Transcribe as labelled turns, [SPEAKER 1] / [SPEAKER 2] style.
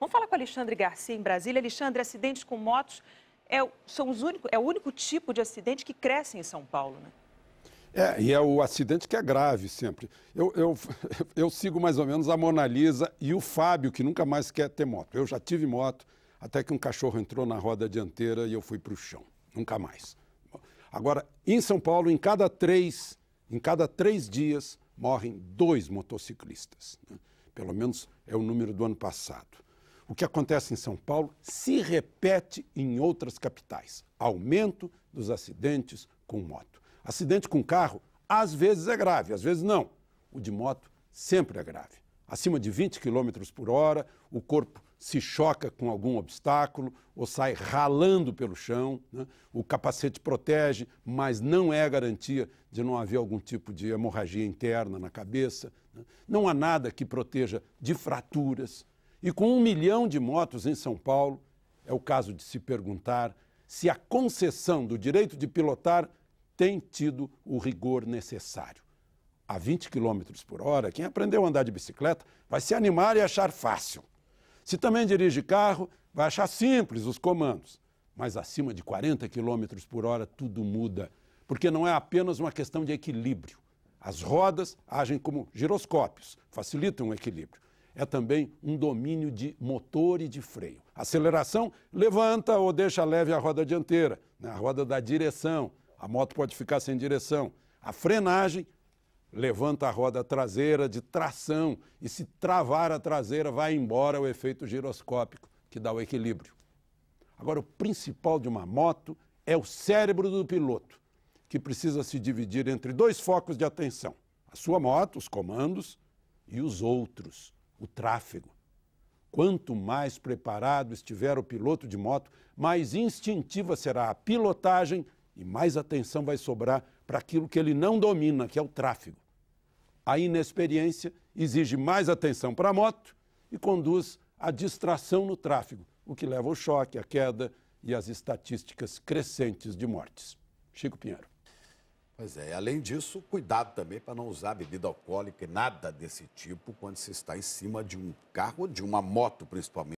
[SPEAKER 1] Vamos falar com Alexandre Garcia, em Brasília. Alexandre, acidentes com motos é, são os único, é o único tipo de acidente que cresce em São Paulo, né? É, e é o acidente que é grave sempre. Eu, eu, eu sigo mais ou menos a Mona Lisa e o Fábio, que nunca mais quer ter moto. Eu já tive moto, até que um cachorro entrou na roda dianteira e eu fui para o chão. Nunca mais. Agora, em São Paulo, em cada três, em cada três dias, morrem dois motociclistas. Né? Pelo menos é o número do ano passado. O que acontece em São Paulo se repete em outras capitais. Aumento dos acidentes com moto. Acidente com carro, às vezes é grave, às vezes não. O de moto sempre é grave. Acima de 20 km por hora, o corpo se choca com algum obstáculo ou sai ralando pelo chão. Né? O capacete protege, mas não é garantia de não haver algum tipo de hemorragia interna na cabeça. Né? Não há nada que proteja de fraturas, e com um milhão de motos em São Paulo, é o caso de se perguntar se a concessão do direito de pilotar tem tido o rigor necessário. A 20 km por hora, quem aprendeu a andar de bicicleta vai se animar e achar fácil. Se também dirige carro, vai achar simples os comandos. Mas acima de 40 km por hora, tudo muda, porque não é apenas uma questão de equilíbrio. As rodas agem como giroscópios, facilitam o equilíbrio é também um domínio de motor e de freio. Aceleração levanta ou deixa leve a roda dianteira, né? a roda da direção. A moto pode ficar sem direção. A frenagem levanta a roda traseira de tração e se travar a traseira vai embora o efeito giroscópico que dá o equilíbrio. Agora o principal de uma moto é o cérebro do piloto, que precisa se dividir entre dois focos de atenção: a sua moto, os comandos e os outros, o tráfego. Quanto mais preparado estiver o piloto de moto, mais instintiva será a pilotagem e mais atenção vai sobrar para aquilo que ele não domina, que é o tráfego. A inexperiência exige mais atenção para a moto e conduz à distração no tráfego, o que leva ao choque, à queda e às estatísticas crescentes de mortes. Chico Pinheiro. Pois é, além disso, cuidado também para não usar bebida alcoólica e nada desse tipo quando se está em cima de um carro ou de uma moto, principalmente.